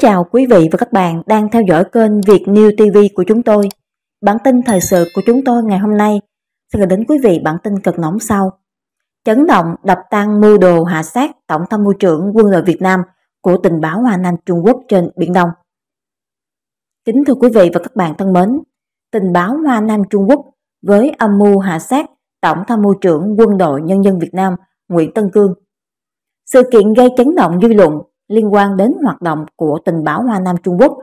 chào quý vị và các bạn đang theo dõi kênh Việt New TV của chúng tôi. Bản tin thời sự của chúng tôi ngày hôm nay sẽ gửi đến quý vị bản tin cực nóng sau. Chấn động đập tan mưu đồ hạ sát Tổng tham mưu trưởng quân đội Việt Nam của tình báo Hoa Nam Trung Quốc trên Biển Đông. Kính thưa quý vị và các bạn thân mến, tình báo Hoa Nam Trung Quốc với âm mưu hạ sát Tổng tham mưu trưởng quân đội nhân dân Việt Nam Nguyễn Tân Cương. Sự kiện gây chấn động dư luận liên quan đến hoạt động của tình báo Hoa Nam Trung Quốc.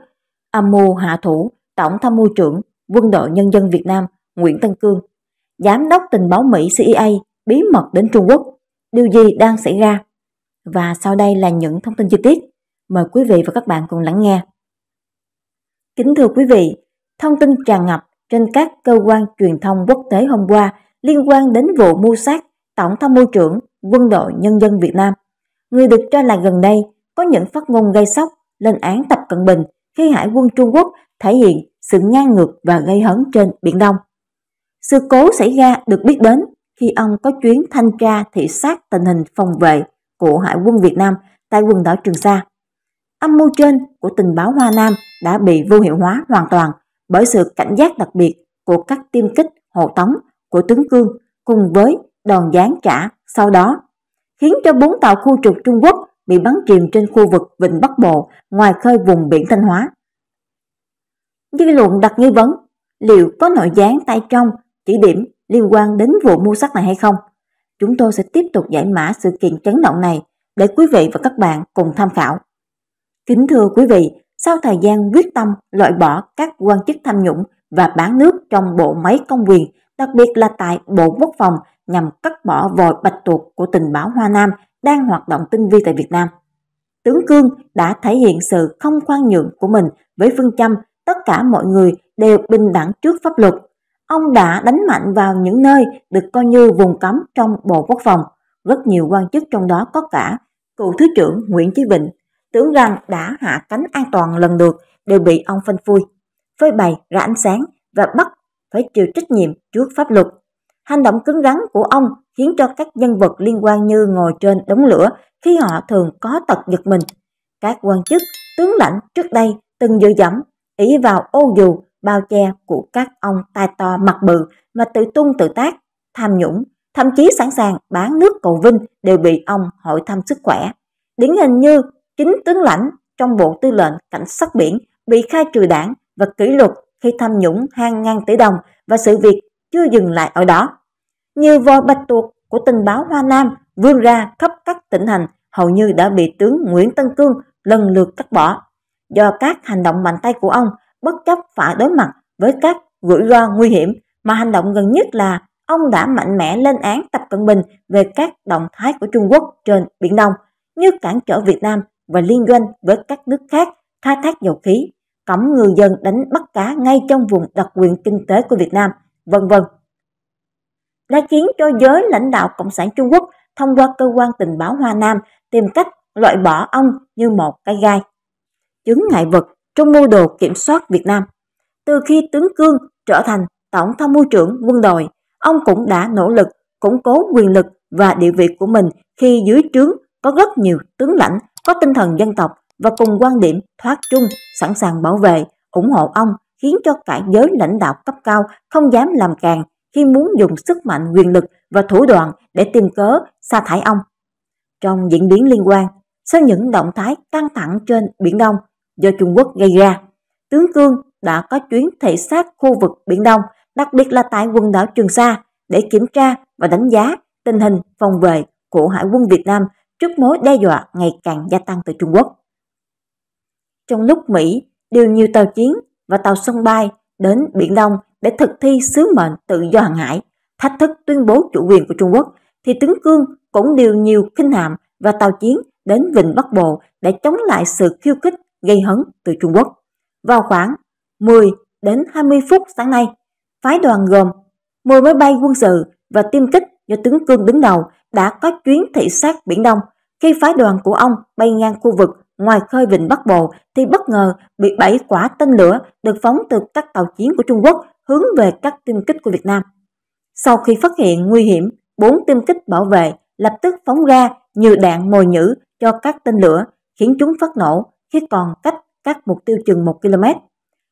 Âm mưu hạ thủ Tổng tham mưu trưởng Quân đội Nhân dân Việt Nam Nguyễn Tân Cương, Giám đốc tình báo Mỹ CIA e bí mật đến Trung Quốc, điều gì đang xảy ra? Và sau đây là những thông tin chi tiết. Mời quý vị và các bạn cùng lắng nghe. Kính thưa quý vị, thông tin tràn ngập trên các cơ quan truyền thông quốc tế hôm qua liên quan đến vụ mưu sát Tổng tham mưu trưởng Quân đội Nhân dân Việt Nam. Người được cho là gần đây có những phát ngôn gây sốc lên án Tập Cận Bình khi Hải quân Trung Quốc thể hiện sự ngang ngược và gây hấn trên Biển Đông. Sự cố xảy ra được biết đến khi ông có chuyến thanh tra thị sát tình hình phòng vệ của Hải quân Việt Nam tại quần đảo Trường Sa. Âm mưu trên của tình báo Hoa Nam đã bị vô hiệu hóa hoàn toàn bởi sự cảnh giác đặc biệt của các tiêm kích hộ tống của tướng Cương cùng với đòn gián trả sau đó, khiến cho bốn tàu khu trục Trung Quốc bị bắn chìm trên khu vực Vịnh Bắc Bộ ngoài khơi vùng biển Thanh Hóa. Dư luận đặt nghi vấn liệu có nội gián tay trong chỉ điểm liên quan đến vụ mua sắt này hay không. Chúng tôi sẽ tiếp tục giải mã sự kiện chấn động này để quý vị và các bạn cùng tham khảo. Kính thưa quý vị, sau thời gian quyết tâm loại bỏ các quan chức tham nhũng và bán nước trong bộ máy công quyền, đặc biệt là tại Bộ Quốc phòng nhằm cắt bỏ vòi bạch tuộc của tình báo Hoa Nam đang hoạt động tinh vi tại Việt Nam. Tướng Cương đã thể hiện sự không khoan nhượng của mình với phương châm tất cả mọi người đều bình đẳng trước pháp luật. Ông đã đánh mạnh vào những nơi được coi như vùng cấm trong Bộ Quốc phòng. Rất nhiều quan chức trong đó có cả cựu Thứ trưởng Nguyễn Chí Bình, tướng rằng đã hạ cánh an toàn lần lượt đều bị ông phanh phui, phơi bày ra ánh sáng và bắt phải chịu trách nhiệm trước pháp luật. Hành động cứng rắn của ông khiến cho các nhân vật liên quan như ngồi trên đống lửa khi họ thường có tật giật mình. Các quan chức, tướng lãnh trước đây từng dựa dẫm, ý vào ô dù, bao che của các ông tai to mặt bự mà tự tung tự tác, tham nhũng, thậm chí sẵn sàng bán nước cầu vinh đều bị ông hội thăm sức khỏe. Điển hình như chính tướng lãnh trong bộ tư lệnh cảnh sát biển bị khai trừ đảng và kỷ luật khi tham nhũng hàng ngàn tỷ đồng và sự việc chưa dừng lại ở đó như voi bạch tuộc của tình báo Hoa Nam vươn ra khắp các tỉnh thành hầu như đã bị tướng Nguyễn Tân Cương lần lượt cắt bỏ. Do các hành động mạnh tay của ông bất chấp phải đối mặt với các rủi ro nguy hiểm mà hành động gần nhất là ông đã mạnh mẽ lên án Tập Cận Bình về các động thái của Trung Quốc trên Biển Đông như cản trở Việt Nam và liên doanh với các nước khác khai thác dầu khí, cấm người dân đánh bắt cá ngay trong vùng đặc quyền kinh tế của Việt Nam, vân vân đã khiến cho giới lãnh đạo Cộng sản Trung Quốc thông qua cơ quan tình báo Hoa Nam tìm cách loại bỏ ông như một cái gai. Chứng ngại vật trong mưu đồ kiểm soát Việt Nam. Từ khi tướng Cương trở thành Tổng tham mưu trưởng quân đội, ông cũng đã nỗ lực củng cố quyền lực và địa vị của mình khi dưới trướng có rất nhiều tướng lãnh có tinh thần dân tộc và cùng quan điểm thoát chung, sẵn sàng bảo vệ, ủng hộ ông khiến cho cả giới lãnh đạo cấp cao không dám làm càng khi muốn dùng sức mạnh quyền lực và thủ đoạn để tìm cớ sa thải ông. Trong diễn biến liên quan, sau những động thái căng thẳng trên Biển Đông do Trung Quốc gây ra, tướng Cương đã có chuyến thị sát khu vực Biển Đông, đặc biệt là tại quần đảo Trường Sa, để kiểm tra và đánh giá tình hình phòng vệ của Hải quân Việt Nam trước mối đe dọa ngày càng gia tăng từ Trung Quốc. Trong lúc Mỹ điều nhiều tàu chiến và tàu sân bay đến Biển Đông để thực thi sứ mệnh tự do hàng hải, thách thức tuyên bố chủ quyền của Trung Quốc, thì tướng Cương cũng điều nhiều khinh hạm và tàu chiến đến Vịnh Bắc Bộ để chống lại sự khiêu khích gây hấn từ Trung Quốc. Vào khoảng 10 đến 20 phút sáng nay, phái đoàn gồm 10 máy bay quân sự và tiêm kích do tướng Cương đứng đầu đã có chuyến thị sát Biển Đông. Khi phái đoàn của ông bay ngang khu vực ngoài khơi Vịnh Bắc Bộ thì bất ngờ bị bảy quả tên lửa được phóng từ các tàu chiến của Trung Quốc hướng về các tiêm kích của Việt Nam. Sau khi phát hiện nguy hiểm, bốn tiêm kích bảo vệ lập tức phóng ra như đạn mồi nhữ cho các tên lửa, khiến chúng phát nổ khi còn cách các mục tiêu chừng 1 km.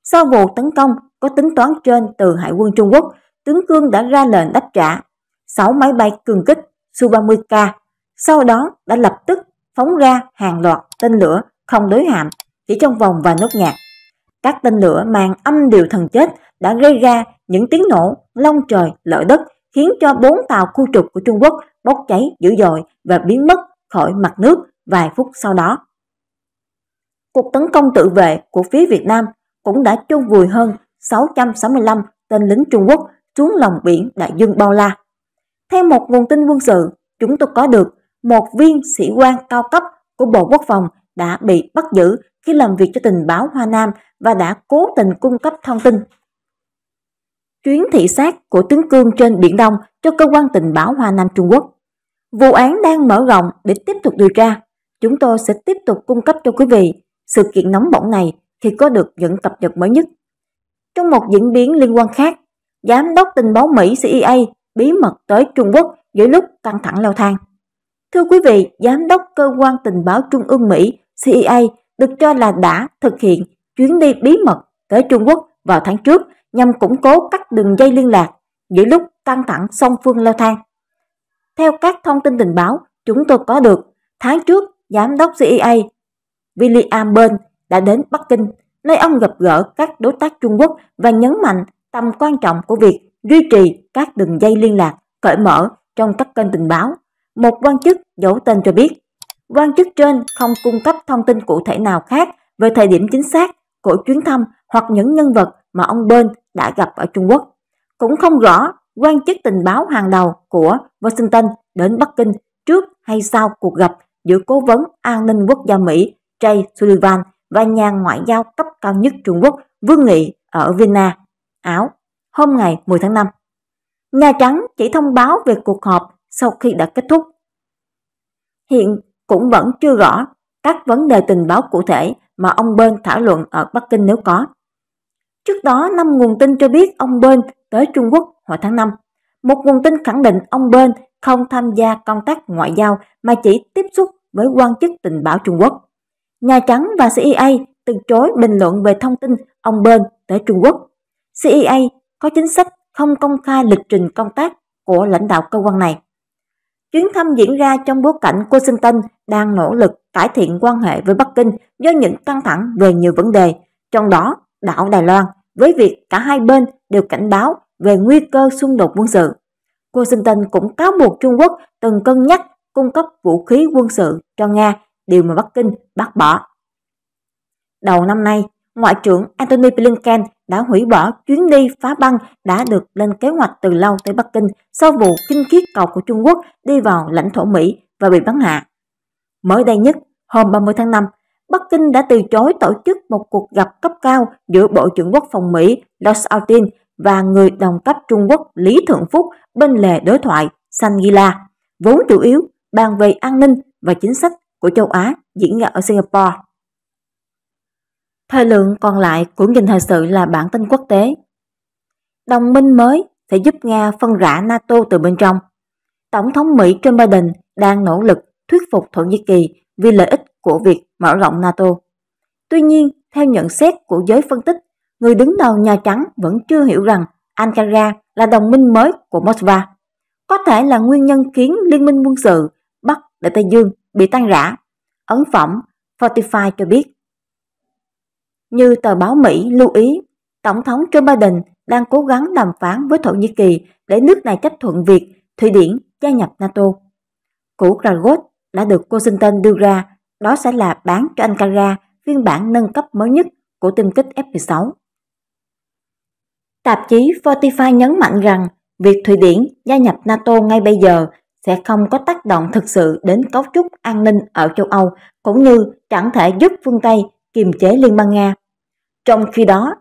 Sau vụ tấn công có tính toán trên từ Hải quân Trung Quốc, tướng Cương đã ra lệnh đáp trả 6 máy bay cường kích Su-30K, sau đó đã lập tức phóng ra hàng loạt tên lửa không đối hạm chỉ trong vòng vài nốt nhạc các tên lửa mang âm điều thần chết đã gây ra những tiếng nổ long trời lở đất khiến cho bốn tàu khu trục của Trung Quốc bốc cháy dữ dội và biến mất khỏi mặt nước vài phút sau đó. Cuộc tấn công tự vệ của phía Việt Nam cũng đã chôn vùi hơn 665 tên lính Trung Quốc xuống lòng biển đại dương bao la. Theo một nguồn tin quân sự, chúng tôi có được một viên sĩ quan cao cấp của Bộ Quốc phòng đã bị bắt giữ khi làm việc cho tình báo Hoa Nam và đã cố tình cung cấp thông tin. Chuyến thị sát của tướng Cương trên Biển Đông cho cơ quan tình báo Hoa Nam Trung Quốc. Vụ án đang mở rộng để tiếp tục điều tra. Chúng tôi sẽ tiếp tục cung cấp cho quý vị sự kiện nóng bỏng này khi có được những cập nhật mới nhất. Trong một diễn biến liên quan khác, Giám đốc tình báo Mỹ CIA e bí mật tới Trung Quốc giữa lúc căng thẳng leo thang. Thưa quý vị, Giám đốc cơ quan tình báo Trung ương Mỹ CIA e được cho là đã thực hiện chuyến đi bí mật tới Trung Quốc vào tháng trước nhằm củng cố các đường dây liên lạc giữa lúc căng thẳng song phương leo thang. Theo các thông tin tình báo chúng tôi có được, tháng trước Giám đốc CIA William Burns đã đến Bắc Kinh, nơi ông gặp gỡ các đối tác Trung Quốc và nhấn mạnh tầm quan trọng của việc duy trì các đường dây liên lạc cởi mở trong các kênh tình báo. Một quan chức giấu tên cho biết Quan chức trên không cung cấp thông tin cụ thể nào khác về thời điểm chính xác của chuyến thăm hoặc những nhân vật mà ông Bên đã gặp ở Trung Quốc. Cũng không rõ quan chức tình báo hàng đầu của Washington đến Bắc Kinh trước hay sau cuộc gặp giữa Cố vấn An ninh Quốc gia Mỹ Jay Sullivan và nhà ngoại giao cấp cao nhất Trung Quốc Vương Nghị ở Vienna, Áo, hôm ngày 10 tháng 5. Nhà Trắng chỉ thông báo về cuộc họp sau khi đã kết thúc. Hiện cũng vẫn chưa rõ các vấn đề tình báo cụ thể mà ông Bên thảo luận ở Bắc Kinh nếu có. Trước đó, năm nguồn tin cho biết ông Bên tới Trung Quốc hồi tháng 5. Một nguồn tin khẳng định ông Bên không tham gia công tác ngoại giao mà chỉ tiếp xúc với quan chức tình báo Trung Quốc. Nhà Trắng và CIA e từ chối bình luận về thông tin ông Bên tới Trung Quốc. CIA e có chính sách không công khai lịch trình công tác của lãnh đạo cơ quan này. Chuyến thăm diễn ra trong bối cảnh Washington đang nỗ lực cải thiện quan hệ với Bắc Kinh do những căng thẳng về nhiều vấn đề, trong đó đảo Đài Loan, với việc cả hai bên đều cảnh báo về nguy cơ xung đột quân sự. Washington cũng cáo buộc Trung Quốc từng cân nhắc cung cấp vũ khí quân sự cho Nga, điều mà Bắc Kinh bác bỏ. Đầu năm nay, Ngoại trưởng Antony Blinken đã hủy bỏ chuyến đi phá băng đã được lên kế hoạch từ lâu tới Bắc Kinh sau vụ kinh khiết cầu của Trung Quốc đi vào lãnh thổ Mỹ và bị bắn hạ. Mới đây nhất, hôm 30 tháng 5, Bắc Kinh đã từ chối tổ chức một cuộc gặp cấp cao giữa Bộ trưởng Quốc phòng Mỹ Los Altin và người đồng cấp Trung Quốc Lý Thượng Phúc bên lề đối thoại Shangri-La, vốn chủ yếu bàn về an ninh và chính sách của châu Á diễn ra ở Singapore. Thời lượng còn lại của nhìn thời sự là bản tin quốc tế. Đồng minh mới sẽ giúp Nga phân rã NATO từ bên trong. Tổng thống Mỹ Joe Biden đang nỗ lực thuyết phục Thổ Nhĩ Kỳ vì lợi ích của việc mở rộng NATO. Tuy nhiên, theo nhận xét của giới phân tích, người đứng đầu Nhà Trắng vẫn chưa hiểu rằng Ankara là đồng minh mới của Moscow. Có thể là nguyên nhân khiến Liên minh quân sự Bắc Đại Tây Dương bị tan rã. Ấn phẩm Fortify cho biết như tờ báo Mỹ lưu ý, Tổng thống Joe Biden đang cố gắng đàm phán với Thổ Nhĩ Kỳ để nước này chấp thuận việc Thụy Điển gia nhập NATO. Củ Kragot đã được Washington đưa ra, đó sẽ là bán cho Ankara phiên bản nâng cấp mới nhất của tiêm kích F-16. Tạp chí Fortify nhấn mạnh rằng việc Thụy Điển gia nhập NATO ngay bây giờ sẽ không có tác động thực sự đến cấu trúc an ninh ở châu Âu, cũng như chẳng thể giúp phương Tây kiềm chế Liên bang Nga. Trong khi đó,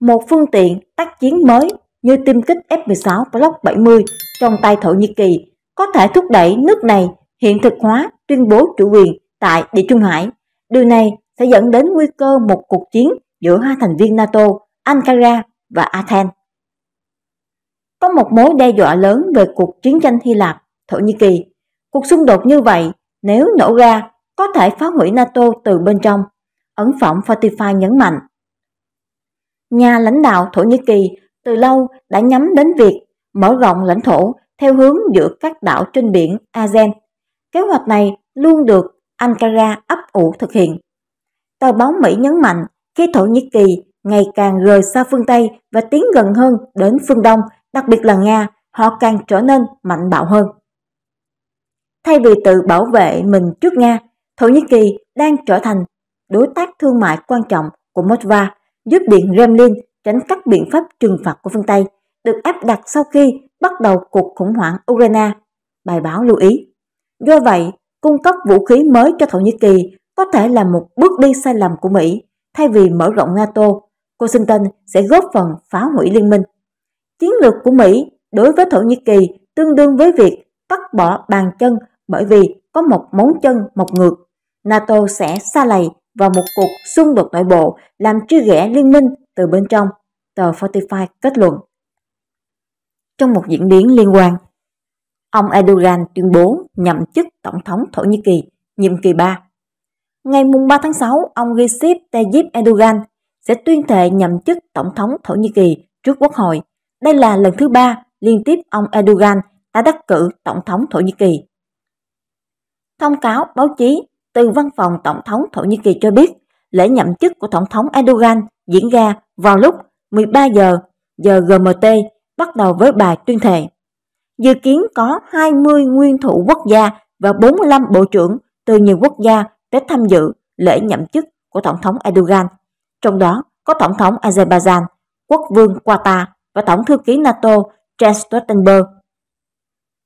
một phương tiện tác chiến mới như tiêm kích F-16 Block 70 trong tay Thổ Nhĩ Kỳ có thể thúc đẩy nước này hiện thực hóa tuyên bố chủ quyền tại Địa Trung Hải. Điều này sẽ dẫn đến nguy cơ một cuộc chiến giữa hai thành viên NATO, Ankara và Athens. Có một mối đe dọa lớn về cuộc chiến tranh Hy Lạp, Thổ Nhĩ Kỳ. Cuộc xung đột như vậy, nếu nổ ra, có thể phá hủy NATO từ bên trong ấn phẩm Fortify nhấn mạnh. Nhà lãnh đạo Thổ Nhĩ Kỳ từ lâu đã nhắm đến việc mở rộng lãnh thổ theo hướng giữa các đảo trên biển Aegean. Kế hoạch này luôn được Ankara ấp ủ thực hiện. Tờ báo Mỹ nhấn mạnh khi Thổ Nhĩ Kỳ ngày càng rời xa phương Tây và tiến gần hơn đến phương Đông, đặc biệt là Nga, họ càng trở nên mạnh bạo hơn. Thay vì tự bảo vệ mình trước Nga, Thổ Nhĩ Kỳ đang trở thành đối tác thương mại quan trọng của Moskva, giúp Điện Kremlin tránh các biện pháp trừng phạt của phương Tây, được áp đặt sau khi bắt đầu cuộc khủng hoảng Ukraine, bài báo lưu ý. Do vậy, cung cấp vũ khí mới cho Thổ Nhĩ Kỳ có thể là một bước đi sai lầm của Mỹ, thay vì mở rộng NATO, Washington sẽ góp phần phá hủy liên minh. Chiến lược của Mỹ đối với Thổ Nhĩ Kỳ tương đương với việc cắt bỏ bàn chân bởi vì có một móng chân một ngược. NATO sẽ xa lầy và một cuộc xung đột nội bộ làm chia rẽ liên minh từ bên trong, tờ Fortify kết luận. Trong một diễn biến liên quan, ông Erdogan tuyên bố nhậm chức Tổng thống Thổ Nhĩ Kỳ nhiệm kỳ 3. Ngày 3 tháng 6, ông Recep Tayyip Erdogan sẽ tuyên thệ nhậm chức Tổng thống Thổ Nhĩ Kỳ trước Quốc hội. Đây là lần thứ ba liên tiếp ông Erdogan đã đắc cử Tổng thống Thổ Nhĩ Kỳ. Thông cáo báo chí từ văn phòng Tổng thống Thổ Nhĩ Kỳ cho biết, lễ nhậm chức của Tổng thống Erdogan diễn ra vào lúc 13 giờ giờ GMT bắt đầu với bài tuyên thệ. Dự kiến có 20 nguyên thủ quốc gia và 45 bộ trưởng từ nhiều quốc gia tới tham dự lễ nhậm chức của Tổng thống Erdogan, trong đó có Tổng thống Azerbaijan, Quốc vương Qatar và Tổng thư ký NATO Jens Stoltenberg.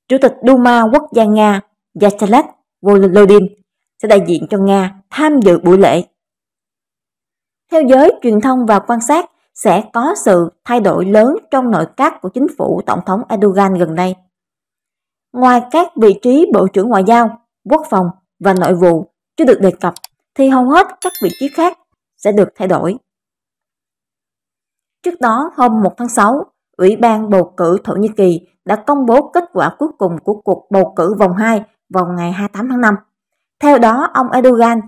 Chủ tịch Duma Quốc gia Nga Vyacheslav Volodyn sẽ đại diện cho Nga tham dự buổi lễ. Theo giới truyền thông và quan sát, sẽ có sự thay đổi lớn trong nội các của chính phủ Tổng thống Erdogan gần đây. Ngoài các vị trí Bộ trưởng Ngoại giao, Quốc phòng và Nội vụ chưa được đề cập, thì hầu hết các vị trí khác sẽ được thay đổi. Trước đó, hôm 1 tháng 6, Ủy ban bầu cử Thổ Nhĩ Kỳ đã công bố kết quả cuối cùng của cuộc bầu cử vòng 2 vào ngày 28 tháng 5. Theo đó, ông Erdogan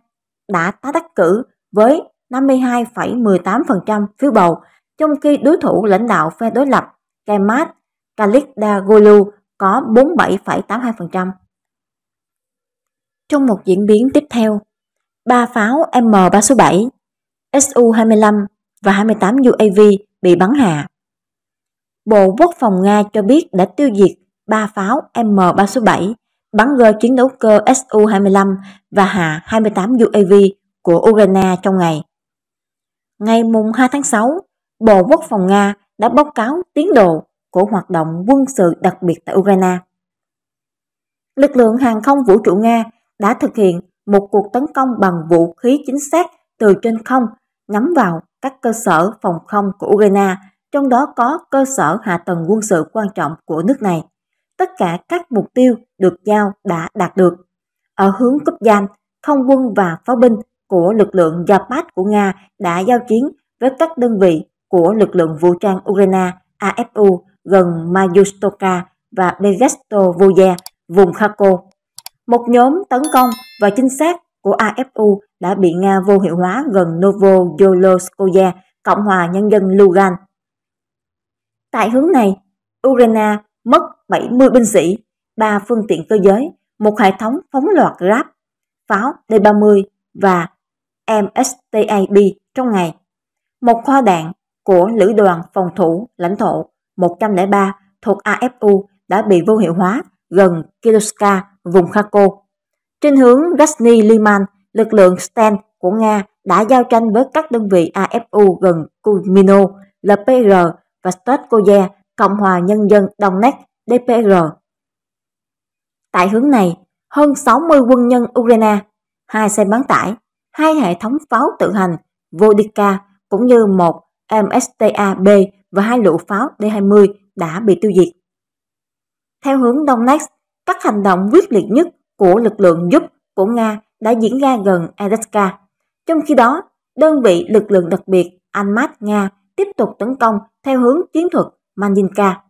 đã tái đắc cử với 52,18% phiếu bầu, trong khi đối thủ lãnh đạo phe đối lập Kemal Kılıçdaroğlu có 47,82%. Trong một diễn biến tiếp theo, ba pháo M367, Su-25 và 28 UAV bị bắn hạ. Bộ Quốc phòng Nga cho biết đã tiêu diệt ba pháo M367 bắn rơi chiến đấu cơ Su-25 và hạ 28 UAV của Ukraine trong ngày. Ngày mùng 2 tháng 6, Bộ Quốc phòng Nga đã báo cáo tiến độ của hoạt động quân sự đặc biệt tại Ukraine. Lực lượng hàng không vũ trụ Nga đã thực hiện một cuộc tấn công bằng vũ khí chính xác từ trên không nhắm vào các cơ sở phòng không của Ukraine, trong đó có cơ sở hạ tầng quân sự quan trọng của nước này tất cả các mục tiêu được giao đã đạt được. Ở hướng cấp Kupyan, không quân và pháo binh của lực lượng Zapad của Nga đã giao chiến với các đơn vị của lực lượng vũ trang Ukraine AFU gần Majustoka và Begestovoye, vùng Kharkov. Một nhóm tấn công và chính xác của AFU đã bị Nga vô hiệu hóa gần Novoyoloskoye, Cộng hòa Nhân dân Lugan. Tại hướng này, Ukraine mất 70 binh sĩ, 3 phương tiện cơ giới, một hệ thống phóng loạt Grab, pháo D-30 và MSTAB trong ngày, một kho đạn của Lữ đoàn Phòng thủ Lãnh thổ 103 thuộc AFU đã bị vô hiệu hóa gần Kilovska, vùng Kharkov. Trên hướng Gazny Liman, lực lượng Stan của Nga đã giao tranh với các đơn vị AFU gần Kuzmino, LPR và Stotkoye Cộng hòa Nhân dân Donetsk DPR. Tại hướng này, hơn 60 quân nhân Ukraine, hai xe bán tải, hai hệ thống pháo tự hành Vodika cũng như một MSTA-B và hai lựu pháo D-20 đã bị tiêu diệt. Theo hướng Donetsk, các hành động quyết liệt nhất của lực lượng giúp của Nga đã diễn ra gần Ereska. Trong khi đó, đơn vị lực lượng đặc biệt Almat Nga tiếp tục tấn công theo hướng chiến thuật Maninka.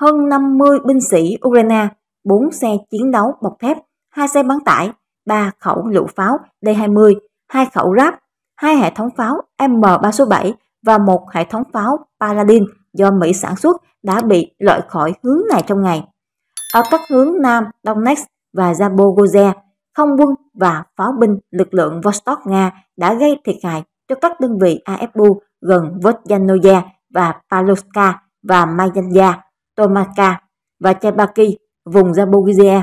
Hơn 50 binh sĩ Ukraine, 4 xe chiến đấu bọc thép, 2 xe bắn tải, 3 khẩu lựu pháo D-20, 2 khẩu ráp, 2 hệ thống pháo M367 và một hệ thống pháo Paladin do Mỹ sản xuất đã bị loại khỏi hướng này trong ngày. Ở các hướng Nam, Donetsk và Zaporozhye, không quân và pháo binh lực lượng Vostok Nga đã gây thiệt hại cho các đơn vị AFU gần Vodyanova và Paluska và Mayanja, Tomaka và Chabaki, vùng Zaporizhia.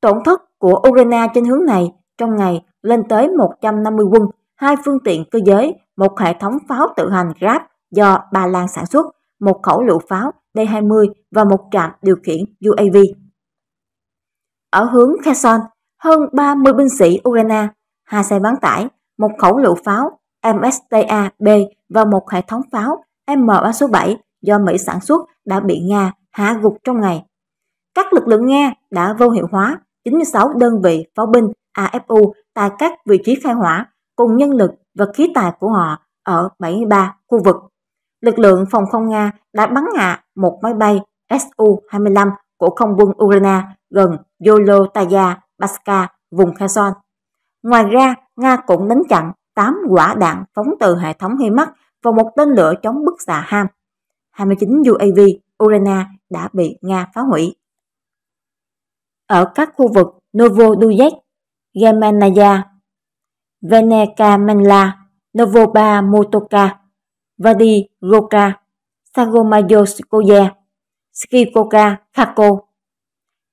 Tổn thất của Ukraine trên hướng này trong ngày lên tới 150 quân, hai phương tiện cơ giới, một hệ thống pháo tự hành Grab do Ba Lan sản xuất, một khẩu lựu pháo D-20 và một trạm điều khiển UAV. Ở hướng Kherson, hơn 30 binh sĩ Ukraine, hai xe bán tải, một khẩu lựu pháo MSTA-B và một hệ thống pháo MA-7 do Mỹ sản xuất đã bị Nga hạ gục trong ngày. Các lực lượng Nga đã vô hiệu hóa 96 đơn vị pháo binh AFU tại các vị trí khai hỏa cùng nhân lực và khí tài của họ ở 73 khu vực. Lực lượng phòng không Nga đã bắn hạ một máy bay Su-25 của không quân Ukraine gần Yolotaya, Baska, vùng Kherson. Ngoài ra, Nga cũng đánh chặn 8 quả đạn phóng từ hệ thống HIMARS và một tên lửa chống bức xạ HAM. 29 UAV Urana đã bị Nga phá hủy. Ở các khu vực Novoduyet, Gemanaya, Venekamanla, Novova Motoka, Vadi Goka, Sagomayoskoye, Skikoka Kako.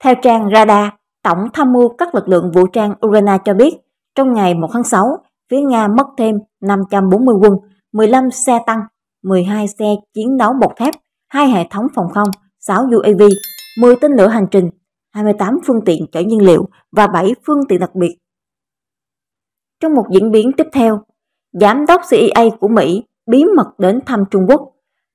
Theo trang radar, Tổng tham mưu các lực lượng vũ trang Ukraine cho biết, trong ngày 1 tháng 6, phía Nga mất thêm 540 quân, 15 xe tăng 12 xe chiến đấu bọc thép, 2 hệ thống phòng không, 6 UAV, 10 tên lửa hành trình, 28 phương tiện chở nhiên liệu và 7 phương tiện đặc biệt. Trong một diễn biến tiếp theo, Giám đốc CIA e của Mỹ bí mật đến thăm Trung Quốc.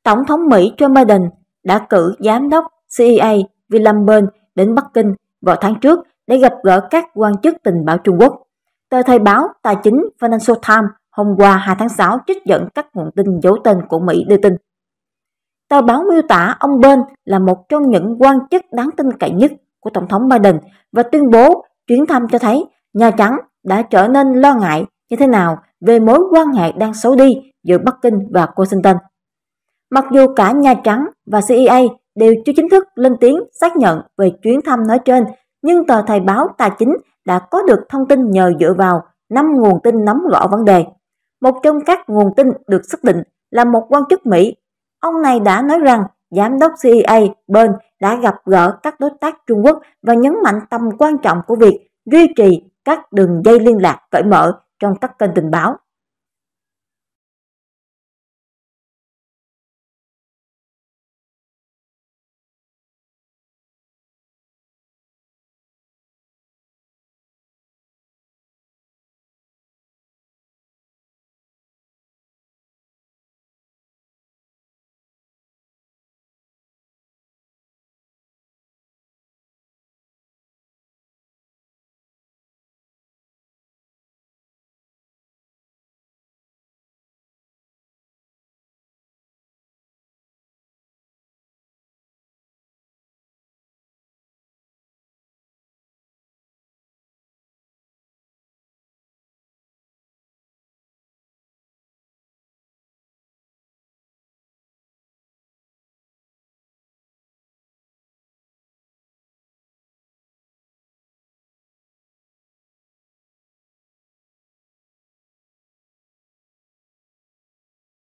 Tổng thống Mỹ Joe Biden đã cử Giám đốc CIA e William Burns đến Bắc Kinh vào tháng trước để gặp gỡ các quan chức tình báo Trung Quốc. Tờ Thời báo Tài chính Financial Times hôm qua 2 tháng 6 trích dẫn các nguồn tin giấu tên của Mỹ đưa tin. Tờ báo miêu tả ông Ben là một trong những quan chức đáng tin cậy nhất của Tổng thống Biden và tuyên bố chuyến thăm cho thấy Nhà Trắng đã trở nên lo ngại như thế nào về mối quan hệ đang xấu đi giữa Bắc Kinh và Washington. Mặc dù cả Nhà Trắng và CIA e đều chưa chính thức lên tiếng xác nhận về chuyến thăm nói trên, nhưng tờ Thời báo Tài chính đã có được thông tin nhờ dựa vào năm nguồn tin nắm rõ vấn đề. Một trong các nguồn tin được xác định là một quan chức Mỹ. Ông này đã nói rằng giám đốc CIA bên đã gặp gỡ các đối tác Trung Quốc và nhấn mạnh tầm quan trọng của việc duy trì các đường dây liên lạc cởi mở trong các kênh tình báo.